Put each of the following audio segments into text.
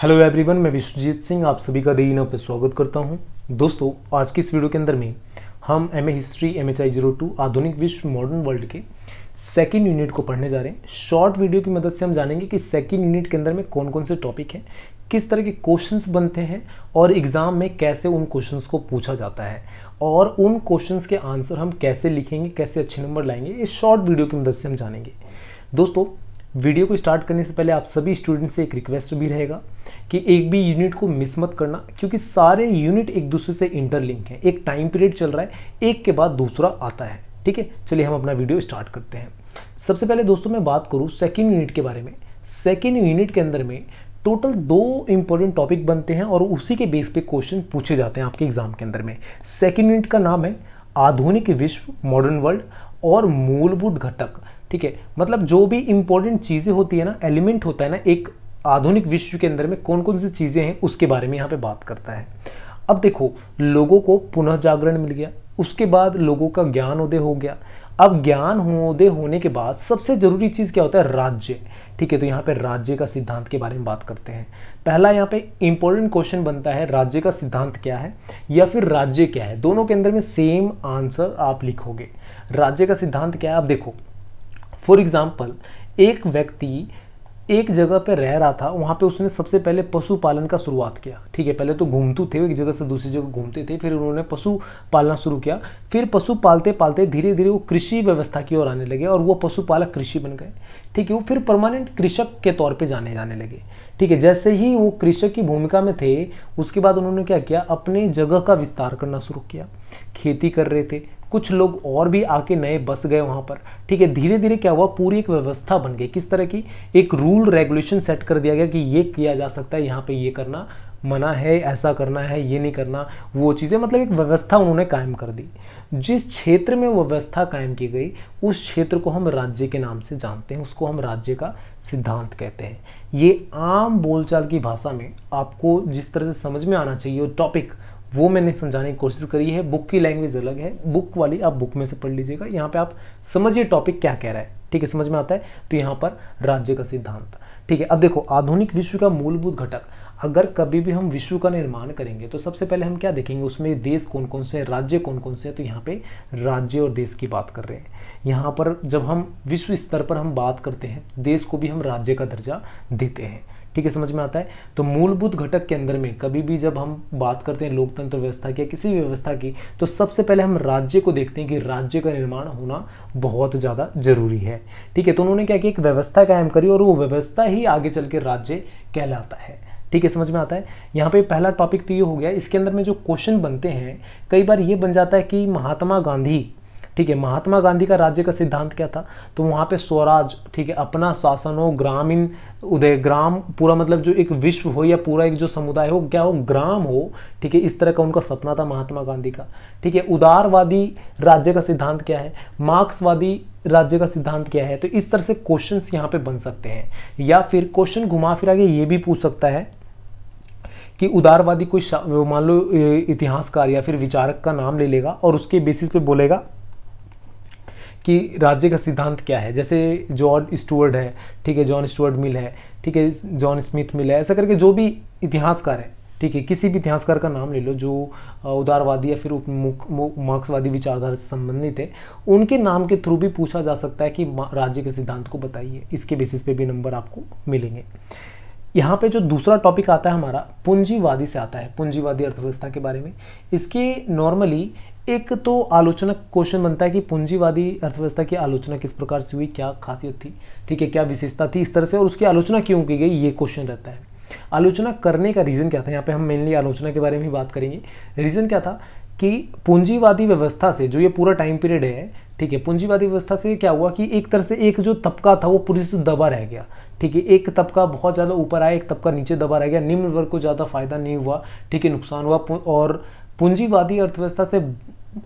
hello everyone मैं विश्वजीत सिंह आप सभी का देना पर स्वागत करता हूं दोस्तों आज की इस वीडियो के अंदर में हम M A history M H I zero two आधुनिक विश्व मॉडर्न वर्ल्ड के सेकेंड यूनिट को पढ़ने जा रहे हैं शॉर्ट वीडियो की मदद से हम जानेंगे कि सेकेंड यूनिट के अंदर में कौन कौन से टॉपिक हैं किस तरह के क्वेश्चंस बनते हैं और एग्ज़ाम में कैसे उन क्वेश्चंस को पूछा जाता है और उन क्वेश्चंस के आंसर हम कैसे लिखेंगे कैसे अच्छे नंबर लाएंगे इस शॉर्ट वीडियो की मदद से हम जानेंगे दोस्तों वीडियो को स्टार्ट करने से पहले आप सभी स्टूडेंट से एक रिक्वेस्ट भी रहेगा कि एक भी यूनिट को मिस मत करना क्योंकि सारे यूनिट एक दूसरे से इंटरलिंक हैं एक टाइम पीरियड चल रहा है एक के बाद दूसरा आता है ठीक है चलिए हम अपना वीडियो स्टार्ट करते हैं सबसे पहले दोस्तों मैं बात करूँ सेकेंड यूनिट के बारे में सेकेंड यूनिट के अंदर में टोटल दो इंपॉर्टेंट टॉपिक बनते हैं और उसी के बेस पे क्वेश्चन पूछे जाते हैं आपके एग्जाम के अंदर में सेकेंड यूनिट का नाम है आधुनिक विश्व मॉडर्न वर्ल्ड और मूलभूत घटक ठीक है मतलब जो भी इंपॉर्टेंट चीज़ें होती है ना एलिमेंट होता है ना एक आधुनिक विश्व के अंदर में कौन कौन सी चीज़ें हैं उसके बारे में यहाँ पे बात करता है अब देखो लोगों को पुनः जागरण मिल गया उसके बाद लोगों का उदय हो गया अब ज्ञान उदय होने के बाद सबसे ज़रूरी चीज़ क्या होता है राज्य ठीक है तो यहाँ पे राज्य का सिद्धांत के बारे में बात करते हैं पहला यहाँ पे इंपॉर्टेंट क्वेश्चन बनता है राज्य का सिद्धांत क्या है या फिर राज्य क्या है दोनों के अंदर में सेम आंसर आप लिखोगे राज्य का सिद्धांत क्या है आप देखो फॉर एग्जाम्पल एक व्यक्ति एक जगह पर रह रहा था वहाँ पे उसने सबसे पहले पशुपालन का शुरुआत किया ठीक है पहले तो घूमतू थे एक जगह से दूसरी जगह घूमते थे फिर उन्होंने पशु पालना शुरू किया फिर पशु पालते पालते धीरे धीरे वो कृषि व्यवस्था की ओर आने लगे और वो पशुपालक कृषि बन गए ठीक है वो फिर परमानेंट कृषक के तौर पर जाने जाने लगे ठीक है जैसे ही वो कृषक की भूमिका में थे उसके बाद उन्होंने क्या किया अपने जगह का विस्तार करना शुरू किया खेती कर रहे थे कुछ लोग और भी आके नए बस गए वहाँ पर ठीक है धीरे धीरे क्या हुआ पूरी एक व्यवस्था बन गई किस तरह की एक रूल रेगुलेशन सेट कर दिया गया कि ये किया जा सकता है यहाँ पे ये करना मना है ऐसा करना है ये नहीं करना वो चीज़ें मतलब एक व्यवस्था उन्होंने कायम कर दी जिस क्षेत्र में वो व्यवस्था कायम की गई उस क्षेत्र को हम राज्य के नाम से जानते हैं उसको हम राज्य का सिद्धांत कहते हैं ये आम बोलचाल की भाषा में आपको जिस तरह से समझ में आना चाहिए वो टॉपिक वो मैंने समझाने की कोशिश करी है बुक की लैंग्वेज अलग है बुक वाली आप बुक में से पढ़ लीजिएगा यहाँ पे आप समझिए टॉपिक क्या कह रहा है ठीक है समझ में आता है तो यहाँ पर राज्य का सिद्धांत ठीक है अब देखो आधुनिक विश्व का मूलभूत घटक अगर कभी भी हम विश्व का निर्माण करेंगे तो सबसे पहले हम क्या देखेंगे उसमें देश कौन कौन से राज्य कौन कौन से तो यहाँ पे राज्य और देश की बात कर रहे हैं यहाँ पर जब हम विश्व स्तर पर हम बात करते हैं देश को भी हम राज्य का दर्जा देते हैं ठीक है समझ में आता है तो मूलभूत घटक के अंदर में कभी भी जब हम बात करते हैं लोकतंत्र व्यवस्था की या किसी भी व्यवस्था की तो सबसे पहले हम राज्य को देखते हैं कि राज्य का निर्माण होना बहुत ज़्यादा जरूरी है ठीक है तो उन्होंने क्या किया एक व्यवस्था कायम करी और वो व्यवस्था ही आगे चल के राज्य कहलाता है ठीक है समझ में आता है यहाँ पे पहला टॉपिक तो ये हो गया इसके अंदर में जो क्वेश्चन बनते हैं कई बार ये बन जाता है कि महात्मा गांधी ठीक है महात्मा गांधी का राज्य का सिद्धांत क्या था तो वहाँ पे स्वराज ठीक है अपना शासन हो ग्रामीण उदय ग्राम पूरा मतलब जो एक विश्व हो या पूरा एक जो समुदाय हो क्या हो ग्राम हो ठीक है इस तरह का उनका सपना था महात्मा गांधी का ठीक है उदारवादी राज्य का सिद्धांत क्या है मार्क्सवादी राज्य का सिद्धांत क्या है तो इस तरह से क्वेश्चन यहाँ पे बन सकते हैं या फिर क्वेश्चन घुमा फिरा के ये भी पूछ सकता है कि उदारवादी कोई मान लो इतिहासकार या फिर विचारक का नाम ले लेगा और उसके बेसिस पे बोलेगा कि राज्य का सिद्धांत क्या है जैसे जॉन स्टूअर्ड है ठीक है जॉन स्टूअर्ड मिल है ठीक है जॉन स्मिथ मिल है ऐसा करके जो भी इतिहासकार है ठीक है किसी भी इतिहासकार का नाम ले लो जो उदारवादी या फिर मार्क्सवादी विचारधारा से संबंधित है उनके नाम के थ्रू भी पूछा जा सकता है कि राज्य के सिद्धांत को बताइए इसके बेसिस पे भी नंबर आपको मिलेंगे यहाँ पे जो दूसरा टॉपिक आता है हमारा पूंजीवादी से आता है पूंजीवादी अर्थव्यवस्था के बारे में इसके नॉर्मली एक तो आलोचना क्वेश्चन बनता है कि पूंजीवादी अर्थव्यवस्था की आलोचना किस प्रकार से हुई क्या खासियत थी ठीक है क्या विशेषता थी इस तरह से और उसकी आलोचना क्यों की गई ये क्वेश्चन रहता है आलोचना करने का रीज़न क्या था यहाँ पे हम मेनली आलोचना के बारे में ही बात करेंगे रीज़न क्या था कि पूंजीवादी व्यवस्था से जो ये पूरा टाइम पीरियड है ठीक है पूंजीवादी व्यवस्था से क्या हुआ कि एक तरह से एक जो तबका था वो पूरी से दबा रह गया ठीक है एक तबका बहुत ज़्यादा ऊपर आया एक तबका नीचे दबा रह गया निम्न वर्ग को ज़्यादा फायदा नहीं हुआ ठीक है नुकसान हुआ और पूंजीवादी अर्थव्यवस्था से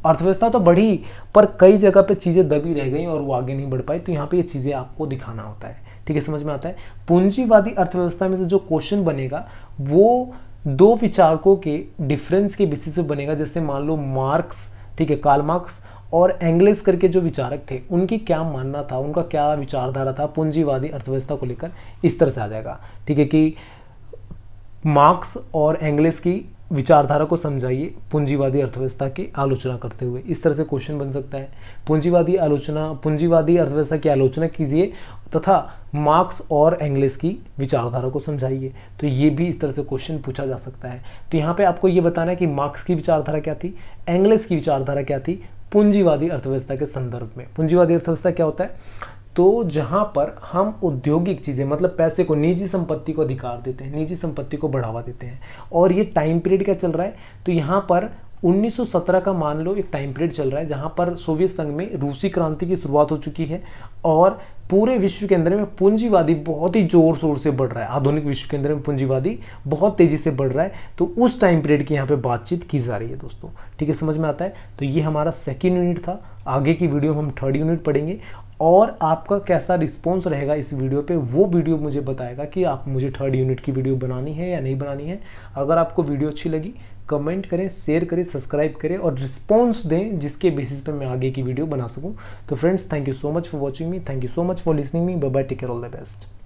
अर्थव्यवस्था तो बढ़ी पर कई जगह पे चीज़ें दबी रह गई और वो आगे नहीं बढ़ पाई तो यहाँ पे ये चीज़ें आपको दिखाना होता है ठीक है समझ में आता है पूंजीवादी अर्थव्यवस्था में से जो क्वेश्चन बनेगा वो दो विचारकों के डिफरेंस के बेसिस पे बनेगा जैसे मान लो मार्क्स ठीक है कार्ल मार्क्स और एंग्लिस करके जो विचारक थे उनकी क्या मानना था उनका क्या विचारधारा था पूंजीवादी अर्थव्यवस्था को लेकर इस तरह से आ जाएगा ठीक है कि मार्क्स और एंग्लिस की विचारधारा को समझाइए पूंजीवादी अर्थव्यवस्था की आलोचना करते हुए इस तरह से क्वेश्चन बन सकता है पूंजीवादी आलोचना पूंजीवादी अर्थव्यवस्था की आलोचना कीजिए तथा मार्क्स और एंग्लिस की विचारधारा को समझाइए तो ये भी इस तरह से क्वेश्चन पूछा जा सकता है तो यहाँ पे आपको ये बताना है कि मार्क्स की विचारधारा क्या थी एंग्लिस की विचारधारा क्या थी पूंजीवादी अर्थव्यवस्था के संदर्भ में पूंजीवादी अर्थव्यवस्था क्या होता है तो जहाँ पर हम औद्योगिक चीज़ें मतलब पैसे को निजी संपत्ति को अधिकार देते हैं निजी संपत्ति को बढ़ावा देते हैं और ये टाइम पीरियड क्या चल रहा है तो यहाँ पर 1917 का मान लो एक टाइम पीरियड चल रहा है जहाँ पर सोवियत संघ में रूसी क्रांति की शुरुआत हो चुकी है और पूरे विश्व के अंदर में पूंजीवादी बहुत ही जोर शोर से बढ़ रहा है आधुनिक विश्व के अंदर में पूंजीवादी बहुत तेज़ी से बढ़ रहा है तो उस टाइम पीरियड की यहाँ पे बातचीत की जा रही है दोस्तों ठीक है समझ में आता है तो ये हमारा सेकेंड यूनिट था आगे की वीडियो हम थर्ड यूनिट पढ़ेंगे और आपका कैसा रिस्पॉन्स रहेगा इस वीडियो पे वो वीडियो मुझे बताएगा कि आप मुझे थर्ड यूनिट की वीडियो बनानी है या नहीं बनानी है अगर आपको वीडियो अच्छी लगी कमेंट करें शेयर करें सब्सक्राइब करें और रिस्पॉन्स दें जिसके बेसिस पर मैं आगे की वीडियो बना सकूँ तो friends thank you so much for watching me thank you so much for listening me bye take care all the best